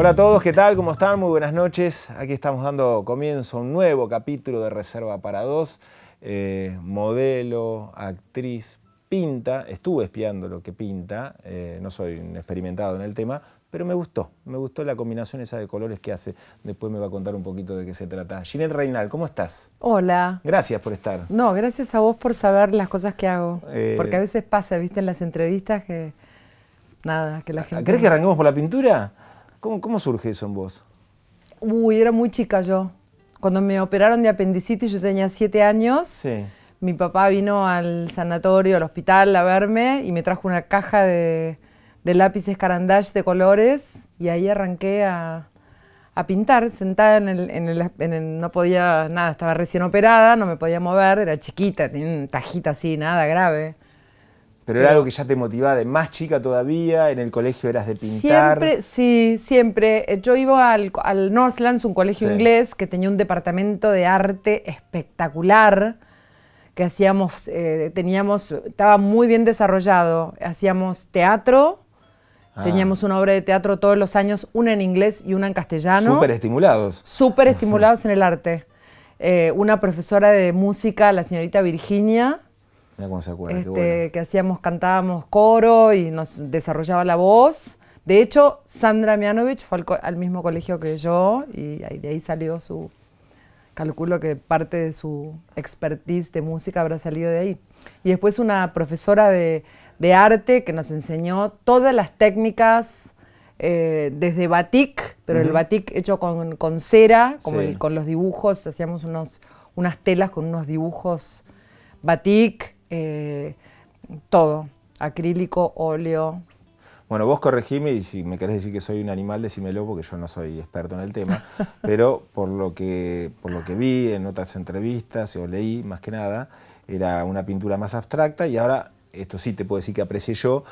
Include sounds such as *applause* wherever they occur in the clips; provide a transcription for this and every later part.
Hola a todos, ¿qué tal? ¿Cómo están? Muy buenas noches. Aquí estamos dando comienzo a un nuevo capítulo de Reserva para Dos. Eh, modelo, actriz, pinta. Estuve espiando lo que pinta. Eh, no soy experimentado en el tema, pero me gustó. Me gustó la combinación esa de colores que hace. Después me va a contar un poquito de qué se trata. Ginette Reinal, ¿cómo estás? Hola. Gracias por estar. No, gracias a vos por saber las cosas que hago. Eh, Porque a veces pasa, viste, en las entrevistas que... Nada, que la gente... ¿Crees que arranquemos por la pintura? ¿Cómo, surge eso en vos? Uy, era muy chica yo. Cuando me operaron de apendicitis, yo tenía siete años. Mi papá vino al sanatorio, al hospital, a verme y me trajo una caja de, de lápices carandash de colores y ahí arranqué a, pintar, sentada en el, No podía nada, estaba recién operada, no me podía mover, era chiquita, tenía un tajita así, nada grave. Pero era algo que ya te motivaba de más chica todavía, en el colegio eras de pintar. Siempre, sí, siempre. Eh, yo iba al, Northlands, un colegio inglés que tenía un departamento de arte espectacular, que hacíamos, eh, teníamos, estaba muy bien desarrollado. Hacíamos teatro, ah. teníamos una obra de teatro todos los años, una en inglés y una en castellano. Súper estimulados. Súper estimulados *laughs* en el arte. Eh, una profesora de música, la señorita Virginia, este, que hacíamos, cantábamos coro y nos desarrollaba la voz. De hecho, Sandra Mianovich fue al, mismo colegio que yo y de ahí salió su, calculo que parte de su expertise de música habrá salido de ahí. Y después una profesora de, arte que nos enseñó todas las técnicas eh, desde batik, pero el batik hecho con, con cera, con los dibujos, hacíamos unas telas con unos dibujos batik eh, todo, acrílico, óleo. Bueno, vos corregime y si me querés decir que soy un animal, decímelo porque yo no soy experto en el tema, *laughs* pero por lo que, por lo que vi en otras entrevistas o leí más que nada, era una pintura más abstracta y ahora, esto sí te puedo decir que aprecié yo,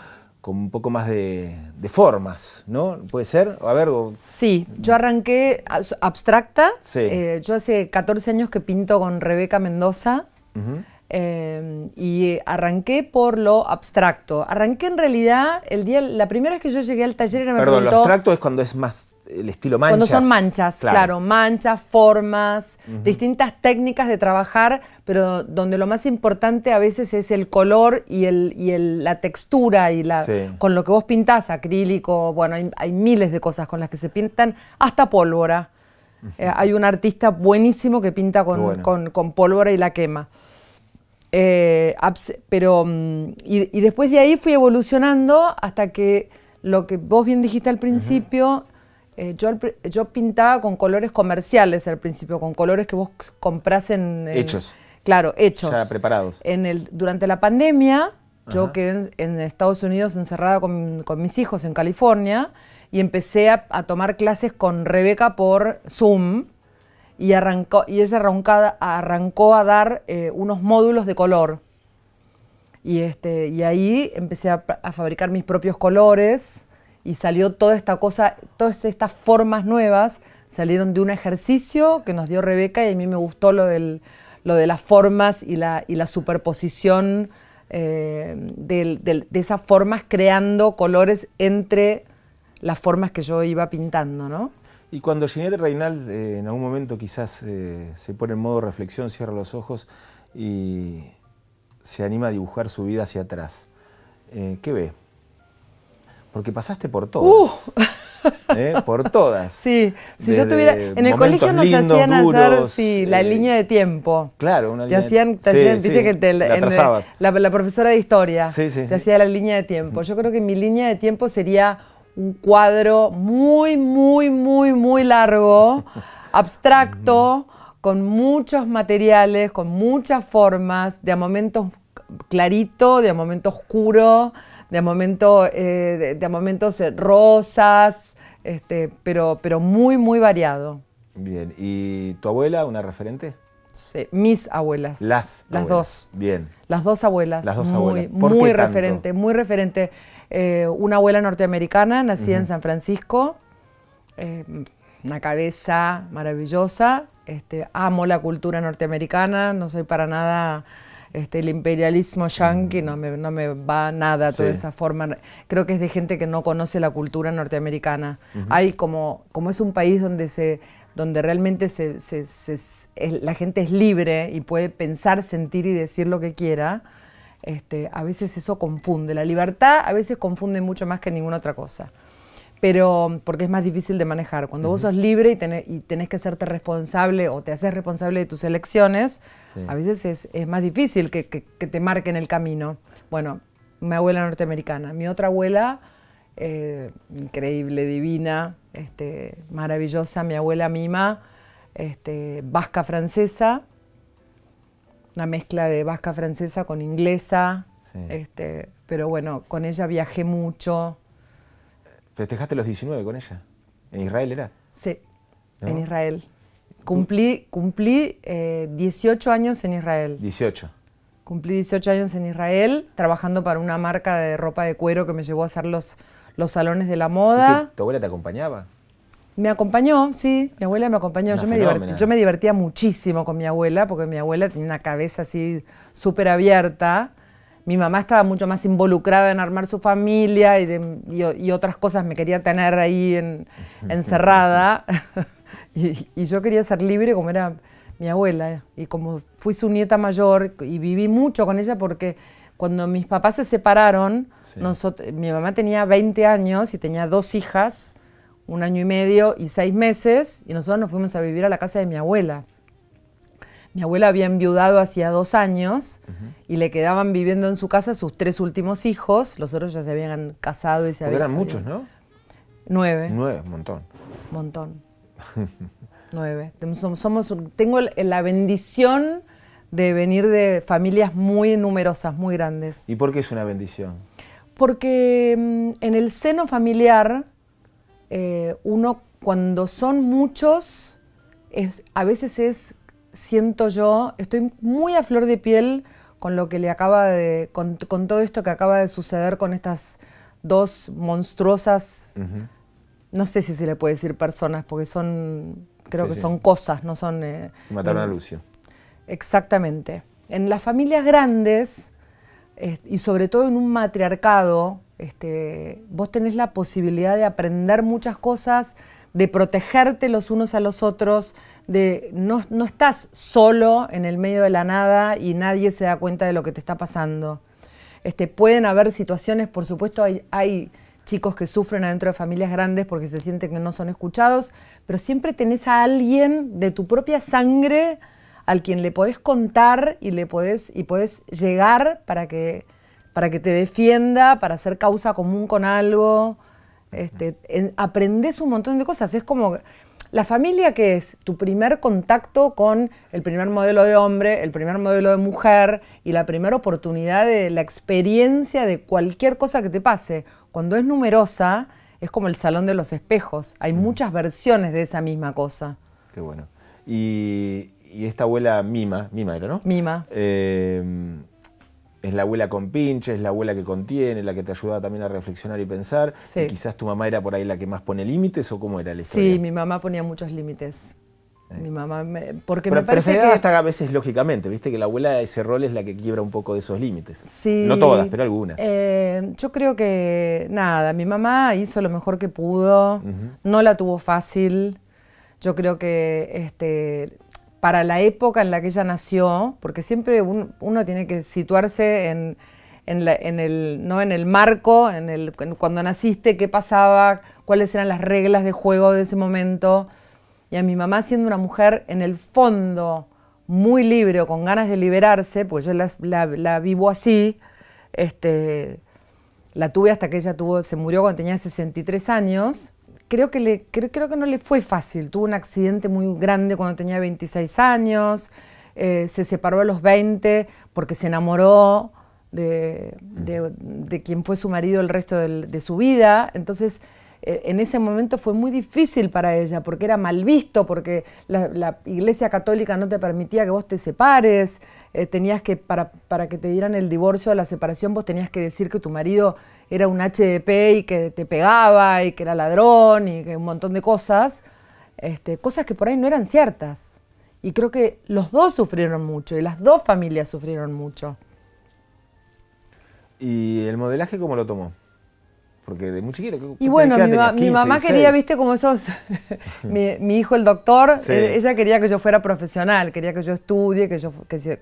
con un poco más de, formas, ¿no? ¿Puede ser? A ver. Sí, yo arranqué abstracta. Eh, yo hace 14 años que pinto con Rebeca Mendoza. Em, y arranqué por lo abstracto. Arranqué en realidad el día, la primera vez que yo llegué al taller era me Perdón, lo abstracto es cuando es más el estilo manchas. Cuando son manchas, claro, manchas, formas, distintas técnicas de trabajar, pero donde lo más importante a veces es el color y, el, y la textura y la, con lo que vos pintás, acrílico, bueno, hay, miles de cosas con las que se pintan, hasta pólvora. Eh, hay un artista buenísimo que pinta con pólvora y la quema. Eh, pero, mm, y, después de ahí fui evolucionando hasta que lo que vos bien dijiste al principio, eh, yo, pintaba con colores comerciales al principio, con colores que vos compras en... hechos. Claro, hechos. Ya preparados. el, durante la pandemia, yo quedé en, Estados Unidos encerrada con, mis hijos en California y empecé a tomar clases con Rebeca por Zoom y, arrancó, y ella arrancó a dar eh, unos módulos de color. Y, este, y ahí empecé a, fabricar mis propios colores y salió toda esta cosa, todas estas formas nuevas salieron de un ejercicio que nos dio Rebeca y a mí me gustó lo, lo de las formas y la, superposición eh, de, de esas formas creando colores entre las formas que yo iba pintando, ¿no? Y cuando Ginette Reinal eh, en algún momento quizás eh, se pone en modo reflexión, cierra los ojos y se anima a dibujar su vida hacia atrás, eh, ¿qué ve? Porque pasaste por todas. Uh. *laughs* por todas. Sí, si yo tuviera. En el colegio nos hacían hacer la línea de tiempo. Claro, una línea. Te hacían, te hacían que la, la, profesora de historia Sí, sí. te hacía la línea de tiempo. Yo creo que mi línea de tiempo sería un cuadro muy, muy, muy, muy largo, *laughs* abstracto, con muchos materiales, con muchas formas, de a momentos clarito, de a momentos oscuro, de a momento, eh, de, momentos eh, rosas, este, pero, pero muy, muy variado. Bien, ¿y tu abuela, una referente? Sí, mis abuelas. Las. Las dos. Bien. Las dos abuelas. Las dos abuelas. Muy, muy referente, muy referente. Eh, una abuela norteamericana, nacida en San Francisco, eh, una cabeza maravillosa. Este, amo la cultura norteamericana, no soy para nada este, el imperialismo yankee no me, va nada toda esa forma. Creo que es de gente que no conoce la cultura norteamericana. Hay como, es un país donde donde realmente la gente es libre y puede pensar, sentir y decir lo que quiera, este, a veces eso confunde. La libertad a veces confunde mucho más que ninguna otra cosa. Pero porque es más difícil de manejar. Cuando vos sos libre y tenés, que hacerte responsable o te haces responsable de tus elecciones, a veces es, más difícil que, te marquen el camino. Bueno, mi abuela norteamericana, mi otra abuela, eh, increíble, divina, este, maravillosa, mi abuela Mima, este, vasca francesa, una mezcla de vasca francesa con inglesa. Este, pero bueno, con ella viajé mucho. ¿Festejaste los 19 con ella? ¿En Israel era? Sí, en Israel. Cumplí, cumplí 18 eh, años en Israel. 18. Cumplí 18 años en Israel trabajando para una marca de ropa de cuero que me llevó a hacer los, los salones de la moda. ¿Tu abuela te acompañaba? Me acompañó, sí, mi abuela me acompañó. Yo me, divertía muchísimo con mi abuela, porque mi abuela tenía una cabeza así súper abierta. Mi mamá estaba mucho más involucrada en armar su familia y, y, otras cosas me quería tener ahí *laughs* encerrada. *laughs* y, yo quería ser libre como era mi abuela. Y como fui su nieta mayor y viví mucho con ella porque cuando mis papás se separaron, mi mamá tenía 20 años y tenía dos hijas un año y medio y seis meses, y nosotros nos fuimos a vivir a la casa de mi abuela. Mi abuela había enviudado hacía dos años y le quedaban viviendo en su casa sus tres últimos hijos. Los otros ya se habían casado y se habían. eran muchos, ¿no? Nueve. Nueve, un montón. Montón. *laughs* Nueve. Somos, tengo la bendición de venir de familias muy numerosas, muy grandes. ¿Y por qué es una bendición? Porque mm, en el seno familiar eh, uno cuando son muchos, a veces es, siento yo, estoy muy a flor de piel con lo que le acaba de, con, todo esto que acaba de suceder con estas dos monstruosas, no sé si se le puede decir personas, porque son, creo que son cosas, no son... Eh, Mataron a Lucio. Exactamente. En las familias grandes, eh, y sobre todo en un matriarcado, este, vos tenés la posibilidad de aprender muchas cosas, de protegerte los unos a los otros, de no, estás solo en el medio de la nada y nadie se da cuenta de lo que te está pasando. Este, pueden haber situaciones, por supuesto, hay, hay chicos que sufren adentro de familias grandes porque se sienten que no son escuchados, pero siempre tenés a alguien de tu propia sangre al quien le podés contar y le podés, y podés llegar para que para que te defienda, para hacer causa común con algo. Este, aprendes un montón de cosas. Es como la familia que es tu primer contacto con el primer modelo de hombre, el primer modelo de mujer y la primera oportunidad de la experiencia de cualquier cosa que te pase. Cuando es numerosa, es como el salón de los espejos. Hay mm. muchas versiones de esa misma cosa. Qué bueno. Y, esta abuela Mima, Mima era, ¿no? Mima. Eh, es la abuela con pinches, es la abuela que contiene, la que te ayuda también a reflexionar y pensar. quizás tu mamá era por ahí la que más pone límites o cómo era la historia. Sí, mi mamá ponía muchos límites. Eh. Mi mamá, porque pero, me parece que... hasta a veces lógicamente, viste que la abuela ese rol es la que quiebra un poco de esos límites. Sí. No todas, pero algunas. Eh, yo creo que, nada, mi mamá hizo lo mejor que pudo, no la tuvo fácil. Yo creo que este, para la época en la que ella nació, porque siempre uno tiene que situarse en, el, marco, en el, cuando naciste, qué pasaba, cuáles eran las reglas de juego de ese momento. Y a mi mamá siendo una mujer en el fondo muy libre o con ganas de liberarse, pues yo la, vivo así, este, la tuve hasta que ella tuvo, se murió cuando tenía 63 años creo que, le, creo, creo que no le fue fácil. Tuvo un accidente muy grande cuando tenía 26 años, eh, se separó a los 20 porque se enamoró de, quien fue su marido el resto de su vida. Entonces, eh, en ese momento fue muy difícil para ella porque era mal visto, porque la, iglesia católica no te permitía que vos te separes, eh, tenías que, para, para que te dieran el divorcio o la separación, vos tenías que decir que tu marido era un HDP y que te pegaba y que era ladrón y que un montón de cosas, este, cosas que por ahí no eran ciertas. Y creo que los dos sufrieron mucho y las dos familias sufrieron mucho. ¿Y el modelaje cómo lo tomó? Porque de muy chiquito. Y bueno, mi, Y bueno, mi, mamá quería, viste, como esos. *laughs* *laughs* mi, hijo, el doctor, eh, ella quería que yo fuera profesional, quería que yo estudie, que yo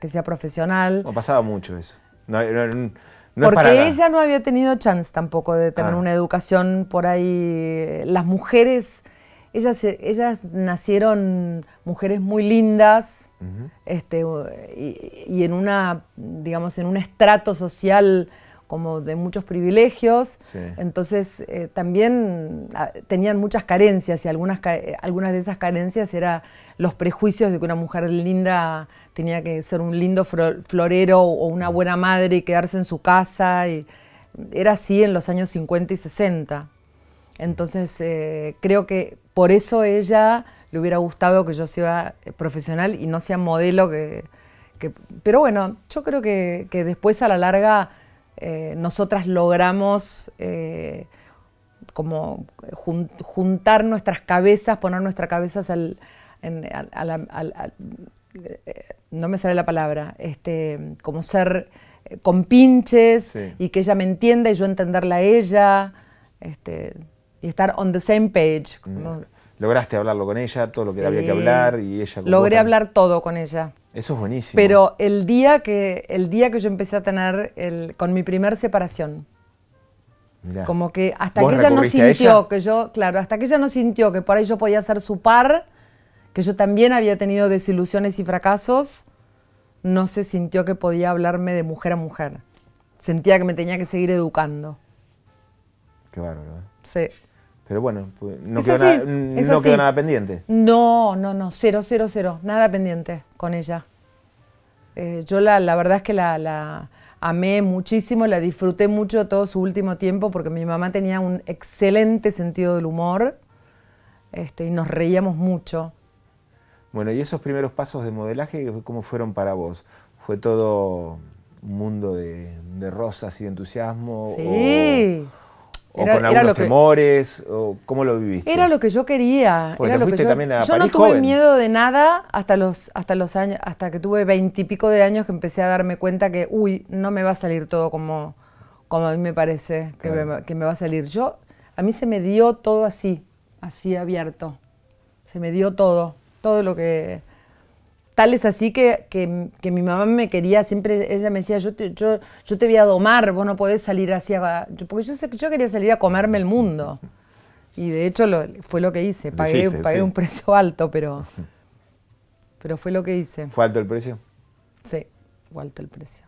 sea, profesional. No pasaba mucho eso. No, no, porque ella no había tenido chance tampoco de tener ah. una educación por ahí. Las mujeres, ellas, ellas nacieron mujeres muy lindas este, y, y, en una, digamos, en un estrato social como de muchos privilegios, entonces eh, también ah, tenían muchas carencias y algunas, eh, algunas de esas carencias eran los prejuicios de que una mujer linda tenía que ser un lindo florero o una mm. buena madre y quedarse en su casa. Y, era así en los años 50 y 60. Entonces eh, creo que por eso ella le hubiera gustado que yo sea profesional y no sea modelo que... pero bueno, yo creo que después a la larga eh, nosotras logramos eh, como juntar nuestras cabezas, poner nuestras cabezas al, eh, no me sale la palabra, este, como ser con pinches y que ella me entienda y yo entenderla a ella, este, y estar on the same page. Mm lograste hablarlo con ella, todo lo que había que hablar y ella... Logré hablar todo con ella. Eso es buenísimo. Pero el día que, el día que yo empecé a tener, el, con mi primer separación, como que hasta que ella no sintió que yo, claro, hasta que ella no sintió que por ahí yo podía ser su par, que yo también había tenido desilusiones y fracasos, no se sintió que podía hablarme de mujer a mujer. Sentía que me tenía que seguir educando. Qué bárbaro. ¿eh? Sí. Pero bueno, pues, mm, no, quedó, nada, no pendiente. No, no, no, cero, cero, cero, nada pendiente con ella. Eh, yo la, la, verdad es que la, amé muchísimo, la disfruté mucho todo su último tiempo porque mi mamá tenía un excelente sentido del humor este, y nos reíamos mucho. Bueno, y esos primeros pasos de modelaje, ¿cómo fueron para vos? ¿Fue todo un mundo de, rosas y de entusiasmo? Sí. ¿O con algunos temores? o ¿Cómo lo viviste? Era lo que yo quería. Porque lo que yo, yo no tuve miedo de nada hasta los, hasta los años, hasta que tuve veintipico de años que empecé a darme cuenta que, uy, no me va a salir todo como, como a mí me parece que, me, que me va a salir. Yo, a mí se me dio todo así, así abierto. Se me dio todo, todo lo que Tal es así que, que, mi mamá me quería, siempre ella me decía, yo te, yo, yo te voy a domar, vos no podés salir así. Porque yo, yo quería salir a comerme el mundo. Y de hecho lo, fue lo que hice. pagué, pagué un precio alto, pero, *laughs* pero fue lo que hice. ¿Fue alto el precio? Sí, fue alto el precio.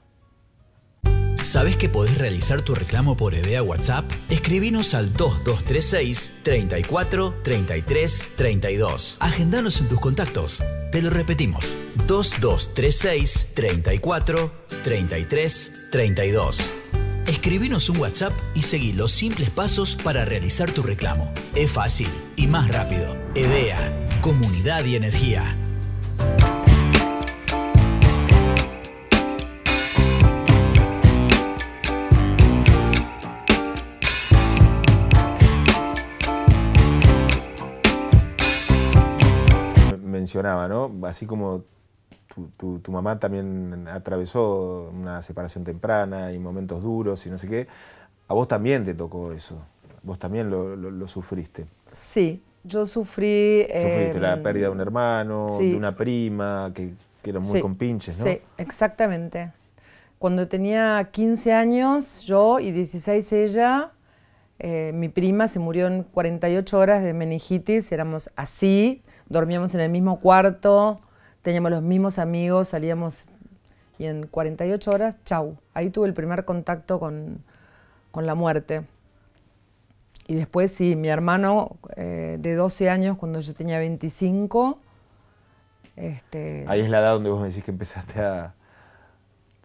¿Sabes que podés realizar tu reclamo por EDEA WhatsApp? Escribinos al 2236 34 33 32. Agendanos en tus contactos. Te lo repetimos. 2236 34 33 32. Escribinos un WhatsApp y seguí los simples pasos para realizar tu reclamo. Es fácil y más rápido. EDEA, Comunidad y Energía. mencionaba, ¿no? Así como tu, mamá también atravesó una separación temprana y momentos duros y no sé qué, a vos también te tocó eso, vos también lo, sufriste. Sí, yo sufrí... Sufriste la em, pérdida de un hermano, de una prima, que, que muy compinches, ¿no? Sí, exactamente. Cuando tenía 15 años, yo y 16 ella, eh, mi prima se murió en 48 horas de meningitis, éramos así, dormíamos en el mismo cuarto, teníamos los mismos amigos, salíamos y en 48 horas, chau. Ahí tuve el primer contacto con, la muerte. Y después sí, mi hermano eh, de 12 años, cuando yo tenía 25. Este Ahí es la edad donde vos me decís que empezaste a,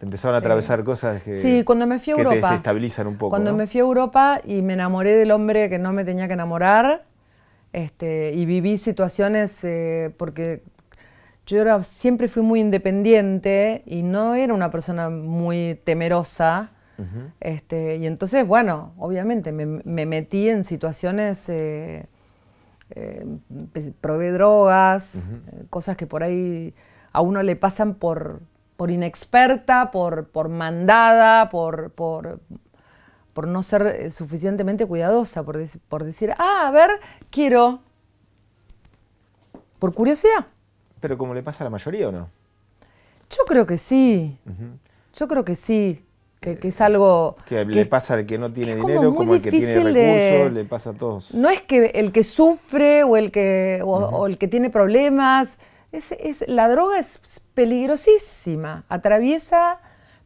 empezaron a atravesar cosas que, sí, cuando me fui a te desestabilizan un poco. Cuando me fui a Europa y me enamoré del hombre que no me tenía que enamorar, este, y viví situaciones eh, porque yo siempre fui muy independiente y no era una persona muy temerosa. este, y entonces, bueno, obviamente me, metí en situaciones, eh, eh, pues, probé drogas, cosas que por ahí a uno le pasan por, por inexperta, por, mandada, por, por, no ser eh, suficientemente cuidadosa, por, por decir, ah, a ver, quiero. Por curiosidad. Pero como le pasa a la mayoría, ¿o no? Yo creo que sí. Yo creo que sí. Que, es eh, algo... Que, le pasa al que no tiene dinero como, al que tiene recursos, le pasa a todos. No es que el que sufre o el que, o el que tiene problemas la droga es peligrosísima, atraviesa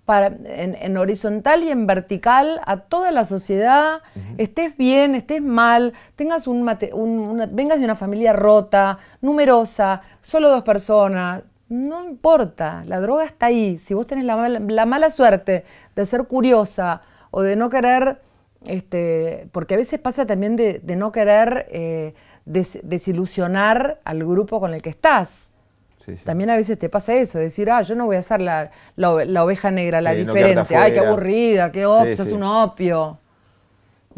en, horizontal y en vertical a toda la sociedad, estés bien, estés mal, tengas un, un vengas de una familia rota, numerosa, solo dos personas, no importa, la droga está ahí. Si vos tenés la, mala suerte de ser curiosa o de no querer, este, porque a veces pasa también de, no querer eh, desilusionar al grupo con el que estás. También a veces te pasa eso, decir, ah, yo no voy a ser la, oveja negra, la diferente. Ay, qué aburrida, qué opio, es un opio.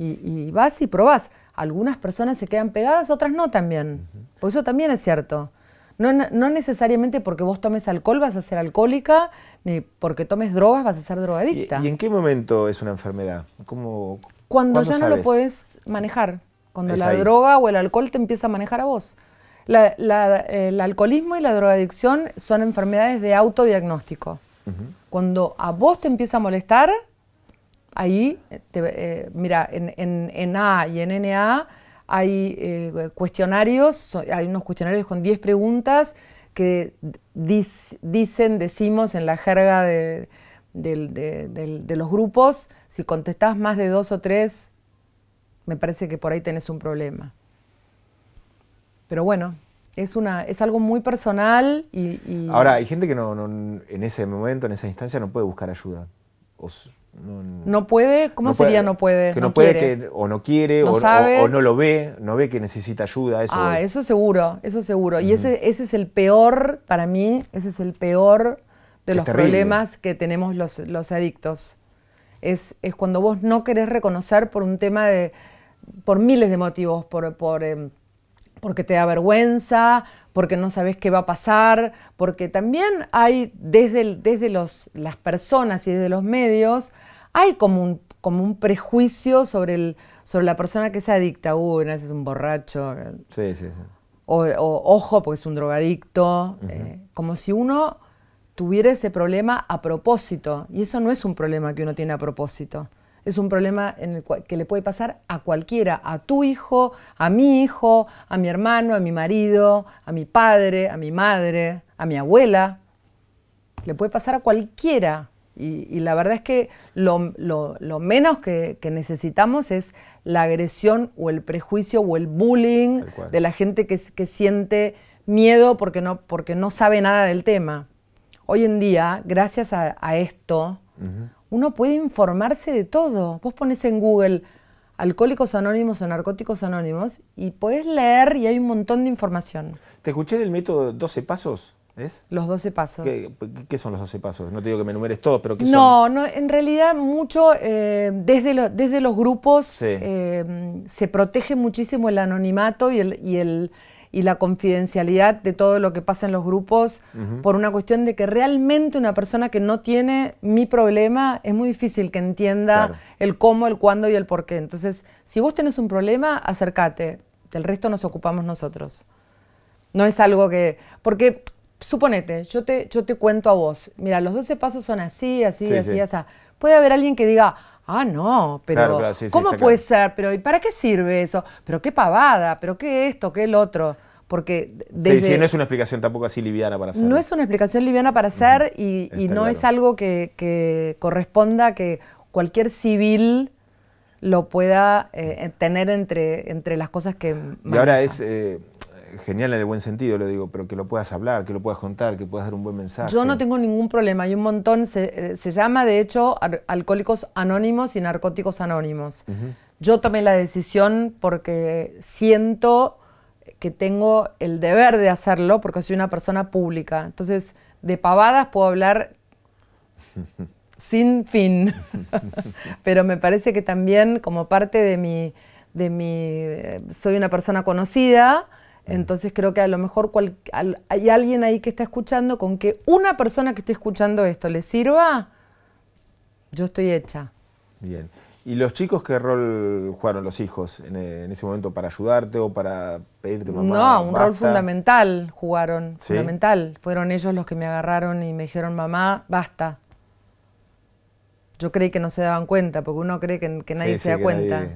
Y, vas y probas Algunas personas se quedan pegadas, otras no también. Por pues eso también es cierto. No, no, necesariamente porque vos tomes alcohol vas a ser alcohólica, ni porque tomes drogas vas a ser drogadicta. ¿Y, en qué momento es una enfermedad? cuando ya no lo puedes manejar. Cuando la droga o el alcohol te empieza a manejar a vos el alcoholismo y la drogadicción son enfermedades de autodiagnóstico. Cuando a vos te empieza a molestar, ahí, eh, mira, en, en, A y en NA hay eh, cuestionarios, hay unos cuestionarios con 10 preguntas que dicen, decimos en la jerga de, de, los grupos, si contestás más de dos o tres, me parece que por ahí tenés un problema. Pero bueno, es, una, es algo muy personal y... Ahora, hay gente que no, en ese momento, en esa instancia, no puede buscar ayuda. no, puede? ¿Cómo sería no puede? Que no, puede, o no quiere, o, no lo ve, no ve que necesita ayuda. Eso ah, eso seguro, eso seguro. Y ese, ese es el peor, para mí, ese es el peor de los problemas que tenemos los, los adictos. Es, es, cuando vos no querés reconocer por un tema de, por miles de motivos, por, por em, porque te da vergüenza, porque no sabes qué va a pasar, porque también hay desde, las personas y desde los medios, hay como un, como un prejuicio sobre, sobre la persona que se adicta. Uy, no, es un borracho. Sí, sí, sí. O, ojo, porque es un drogadicto. Eh, como si uno tuviera ese problema a propósito. Y eso no es un problema que uno tiene a propósito es un problema que le puede pasar a cualquiera, a tu hijo, a mi hijo, a mi hermano, a mi marido, a mi padre, a mi madre, a mi abuela. Le puede pasar a cualquiera. Y, la verdad es que lo, menos que, necesitamos es la agresión o el prejuicio o el bullying de la gente que, siente miedo porque no, sabe nada del tema. Hoy en día, gracias a, esto, uno puede informarse de todo. Vos pones en Google alcohólicos anónimos o narcóticos anónimos y puedes leer y hay un montón de información. Te escuché del método 12 pasos. ¿Es? Los 12 pasos. ¿Qué, son los 12 pasos? No te digo que me enumeres todo, pero ¿qué son? No, en realidad mucho, eh, desde, desde los grupos eh, se protege muchísimo el anonimato y el y la confidencialidad de todo lo que pasa en los grupos por una cuestión de que realmente una persona que no tiene mi problema es muy difícil que entienda el cómo, el cuándo y el por qué. Entonces, si vos tenés un problema, acércate. Del resto nos ocupamos nosotros. No es algo que... Porque, suponete, yo te, yo te cuento a vos, mira, los 12 pasos son así, así, así, así. Puede haber alguien que diga, Ah, no, pero ¿cómo puede ser? Pero ¿y para qué sirve eso? Pero qué pavada, pero qué esto, qué el otro. Porque sí, sí, no es una explicación tampoco así liviana para ser. No es una explicación liviana para hacer y, no es algo que, corresponda que cualquier civil lo pueda eh, tener entre, entre las cosas que... Y ahora es... Eh, genial en el buen sentido, le digo, pero que lo puedas hablar, que lo puedas contar, que puedas dar un buen mensaje. Yo no tengo ningún problema, hay un montón, se, eh, llama de hecho alcohólicos anónimos y narcóticos anónimos. Yo tomé la decisión porque siento que tengo el deber de hacerlo porque soy una persona pública. Entonces, de pavadas puedo hablar *laughs* sin fin, *laughs* pero me parece que también como parte de mi, de mi, eh, soy una persona conocida, Mm. Entonces creo que a lo mejor hay alguien ahí que está escuchando, con que una persona que esté escuchando esto le sirva, yo estoy hecha. Bien. ¿Y los chicos qué rol jugaron los hijos en, eh, ese momento para ayudarte o para pedirte mamá? No, un rol fundamental jugaron, fundamental. Fueron ellos los que me agarraron y me dijeron, mamá, basta. Yo creí que no se daban cuenta, porque uno cree que, nadie se da cuenta. sí.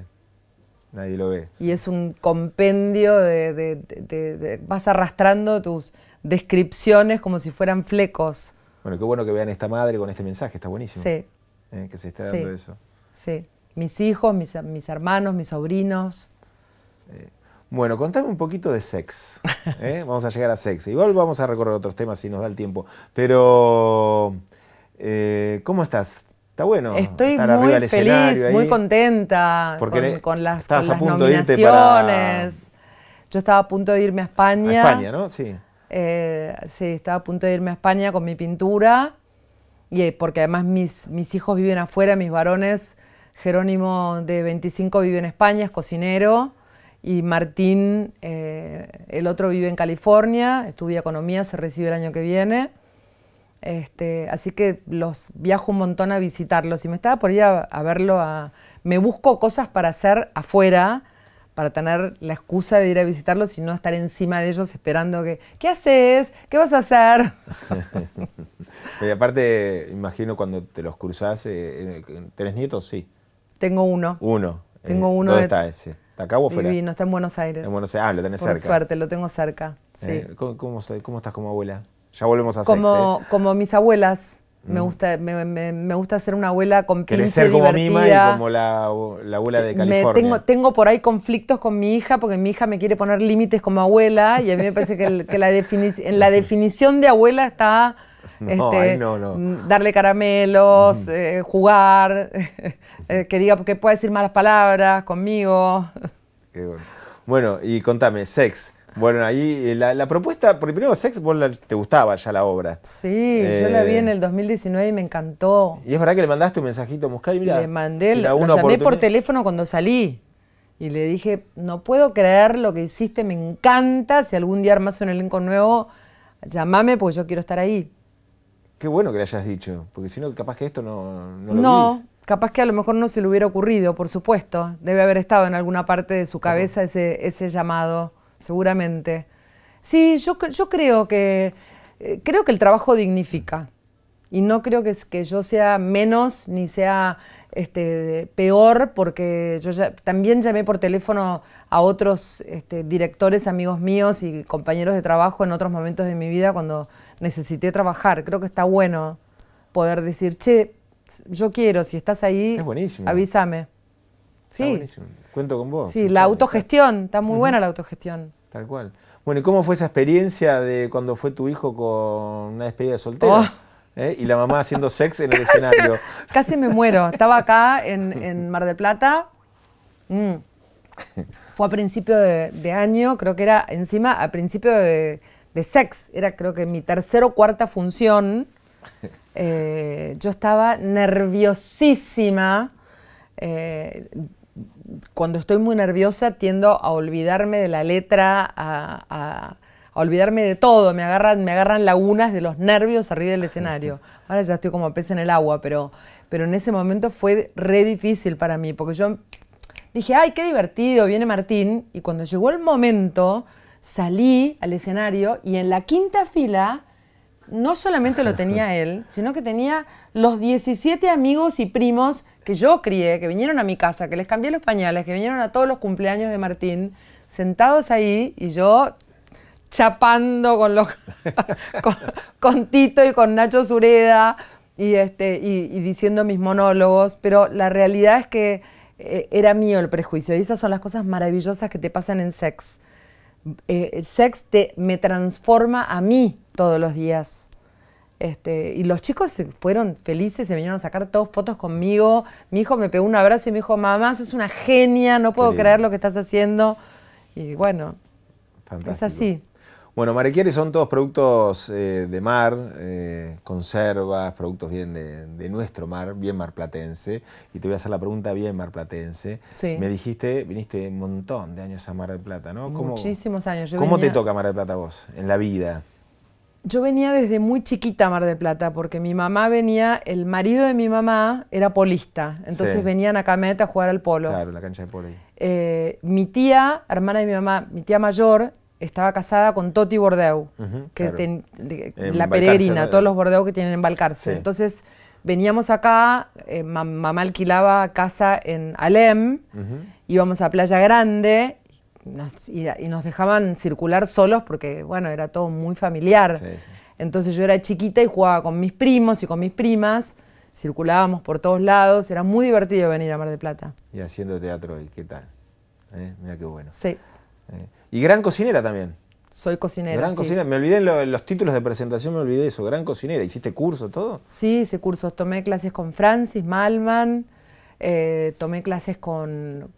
Nadie lo ve. Y es un compendio de, Vas arrastrando tus descripciones como si fueran flecos. Bueno, qué bueno que vean esta madre con este mensaje, está buenísimo. Sí. Eh, que se está dando eso. Sí. Mis hijos, mis, mis hermanos, mis sobrinos. Eh, bueno, contame un poquito de sex. *laughs* ¿eh? vamos a llegar a sex. Igual vamos a recorrer otros temas si nos da el tiempo. Pero, ¿cómo estás? Está bueno. Estoy muy feliz, muy contenta con, las, nominaciones. Yo estaba a punto de irme a España. España, ¿no? Sí. Eh, sí, estaba a punto de irme a España con mi pintura. Y eh, porque además mis, hijos viven afuera, mis varones. Jerónimo, de 25, vive en España, es cocinero. Y Martín, eh, el otro vive en California, estudia economía, se recibe el año que viene. Este, así que los viajo un montón a visitarlos y me estaba por ir a, verlo a, me busco cosas para hacer afuera para tener la excusa de ir a visitarlos y no estar encima de ellos esperando que ¿qué haces? ¿qué vas a hacer? *laughs* y aparte imagino cuando te los cruzás eh, eh, ¿tenés nietos? sí tengo uno uno tengo eh, uno ¿dónde está ese? ¿Está acá o fuera? no está en Buenos Aires. Buenos Aires. Ah, lo tenés cerca. Por suerte, lo tengo cerca. cómo, estás como abuela? Ya volvemos a como, ¿eh? Como mis abuelas. Me mm. gusta, me, gusta ser una abuela con pinche ser como Mima y como la, abuela de California. tengo, tengo por ahí conflictos con mi hija porque mi hija me quiere poner límites como abuela y a mí me parece que, que la en la definición de abuela está *laughs* este, mm, darle caramelos, eh, jugar, *laughs* eh, que diga que pueda decir malas palabras conmigo. bueno. bueno, y contame, sex. Bueno, ahí eh, la, la propuesta, porque primero Sex, vos te gustaba ya la obra. Sí, yo la vi en el 2019 eh, y me encantó. Y es verdad que le mandaste un mensajito a Muscari, mira. Le mandé, lo llamé por teléfono cuando salí y le dije, no puedo creer lo que hiciste, me encanta, si algún día armas un elenco nuevo, llamame porque yo quiero estar ahí. Qué bueno que le hayas dicho, porque si no, capaz que esto no, no No, capaz que a lo mejor no se le hubiera ocurrido, por supuesto. Debe haber estado en alguna parte de su cabeza ese, ese llamado seguramente. Sí, yo, yo creo que eh, creo que el trabajo dignifica. Y no creo que, que yo sea menos ni sea este, peor, porque yo también llamé por teléfono a otros este, directores, amigos míos y compañeros de trabajo en otros momentos de mi vida cuando necesité trabajar. Creo que está bueno poder decir, che, yo quiero, si estás ahí, avísame. Buenísimo. Cuento con vos. Sí, la autogestión, está muy buena la autogestión. Tal cual. Bueno, ¿y cómo fue esa experiencia de cuando fue tu hijo con una despedida de soltero? Oh. ¿Eh? Y la mamá haciendo sex en el *laughs* escenario. Casi me muero. Estaba acá en, Mar del Plata. Mm. Fue a principio de, año, creo que era encima a principio de, sex. Era creo que mi tercera o cuarta función. Eh, yo estaba nerviosísima. Eh, cuando estoy muy nerviosa tiendo a olvidarme de la letra, a, olvidarme de todo, me agarran, lagunas de los nervios arriba del escenario. *laughs* Ahora ya estoy como pez en el agua, pero, pero en ese momento fue re difícil para mí, porque yo dije, ay, qué divertido, viene Martín, y cuando llegó el momento, salí al escenario y en la quinta fila no solamente lo *laughs* tenía él, sino que tenía los 17 amigos y primos que yo crié, que vinieron a mi casa, que les cambié los pañales, que vinieron a todos los cumpleaños de Martín, sentados ahí y yo chapando con *laughs* con, Tito y con Nacho Zureda y este y, diciendo mis monólogos, pero la realidad es que eh, era mío el prejuicio y esas son las cosas maravillosas que te pasan en sex. Eh, el sex te, me transforma a mí todos los días. Este, y los chicos fueron felices, se vinieron a sacar todos fotos conmigo. Mi hijo me pegó un abrazo y me dijo, mamá, sos una genia, no puedo creer lo que estás haciendo. Y bueno, es así. Bueno, Marequieres son todos productos eh, de mar, eh, conservas, productos bien de, nuestro mar, bien marplatense. Y te voy a hacer la pregunta bien marplatense. Sí. Me dijiste, viniste un montón de años a Mar del Plata, ¿no? Muchísimos años. Yo ¿Cómo te toca Mar del Plata vos en la vida? Yo venía desde muy chiquita a Mar del Plata, porque mi mamá venía, el marido de mi mamá era polista, entonces venían a Cameta a jugar al polo. Claro, la cancha de polo. Eh, mi tía, hermana de mi mamá, mi tía mayor, estaba casada con Toti Bordeu, que la peregrina, todos los Bordeaux que tienen en Balcarce. Entonces veníamos acá, eh, mamá alquilaba casa en Alem, íbamos a Playa Grande y, nos dejaban circular solos porque, bueno, era todo muy familiar. Entonces yo era chiquita y jugaba con mis primos y con mis primas, circulábamos por todos lados, era muy divertido venir a Mar de Plata. Y haciendo teatro y ¿qué tal? ¿Eh? Mira qué bueno. Sí. Eh, y gran cocinera también. Soy cocinera. Gran cocinera. Me olvidé los títulos de presentación, me olvidé eso. Gran cocinera. ¿Hiciste cursos, todo? Sí, hice cursos. Tomé clases con Francis Malman. Eh, tomé clases con,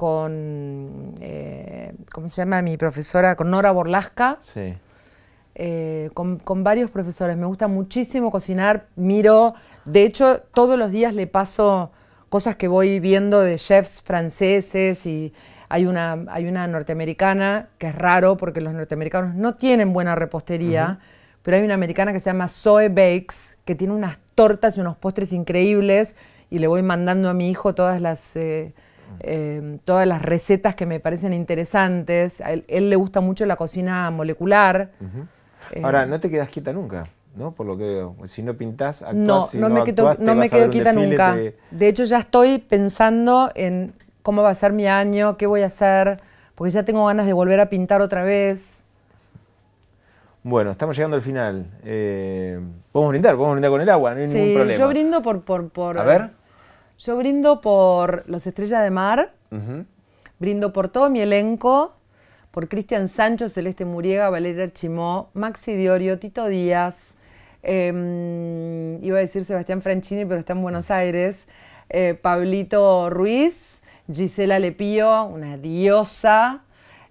eh, ¿cómo se llama? Mi profesora, con Nora Borlasca. Sí. Eh, con, varios profesores. Me gusta muchísimo cocinar, miro, de hecho todos los días le paso cosas que voy viendo de chefs franceses y hay una, hay una norteamericana, que es raro porque los norteamericanos no tienen buena repostería, pero hay una americana que se llama Zoe Bakes, que tiene unas tortas y unos postres increíbles y le voy mandando a mi hijo todas las, eh, em, todas las recetas que me parecen interesantes. A él, le gusta mucho la cocina molecular. Eh, Ahora, no te quedas quieta nunca. ¿no? Por lo que veo. Si no pintás, actuás, no, no, me quedo, no quieta nunca. De hecho, ya estoy pensando en cómo va a ser mi año, qué voy a hacer, porque ya tengo ganas de volver a pintar otra vez. Bueno, estamos llegando al final. Eh, podemos brindar, podemos brindar con el agua, no hay ningún problema. Yo brindo por, por, por a ver. Yo brindo por Los Estrellas de Mar, brindo por todo mi elenco, por Cristian Sancho, Celeste Muriega, Valeria Chimó, Maxi Diorio, Tito Díaz, em, iba a decir Sebastián Franchini, pero está en Buenos Aires, eh, Pablito Ruiz, Gisela Lepío, una diosa,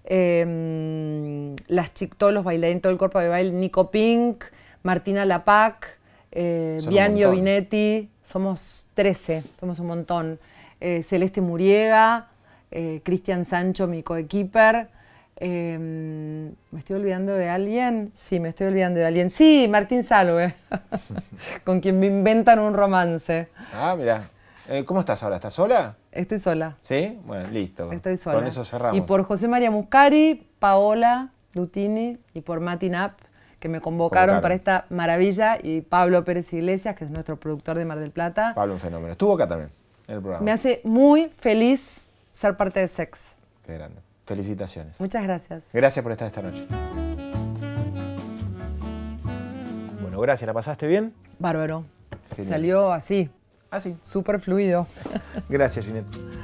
em, las chictolos, todos los todo el cuerpo de baile, Nico Pink, Martina Lapac, eh, Vinetti somos 13, somos un montón. Eh, Celeste Muriega, eh, Cristian Sancho, mi coequiper. Em, ¿Me estoy olvidando de alguien? Sí, me estoy olvidando de alguien. Sí, Martín Salve, *laughs* con quien me inventan un romance. Ah, mira. Eh, ¿Cómo estás ahora? ¿Estás sola? Estoy sola. ¿Sí? Bueno, listo. Estoy sola. Con eso cerramos. Y por José María Muscari, Paola Lutini y por Mati Knapp que me convocaron, para esta maravilla y Pablo Pérez Iglesias, que es nuestro productor de Mar del Plata. Pablo, un fenómeno. Estuvo acá también en el programa. Me hace muy feliz ser parte de Sex. Qué grande. Felicitaciones. Muchas gracias. Gracias por estar esta noche. Bueno, gracias. ¿La pasaste bien? Bárbaro. Salió así. Así. Súper fluido. *laughs* Gracias, Ginette.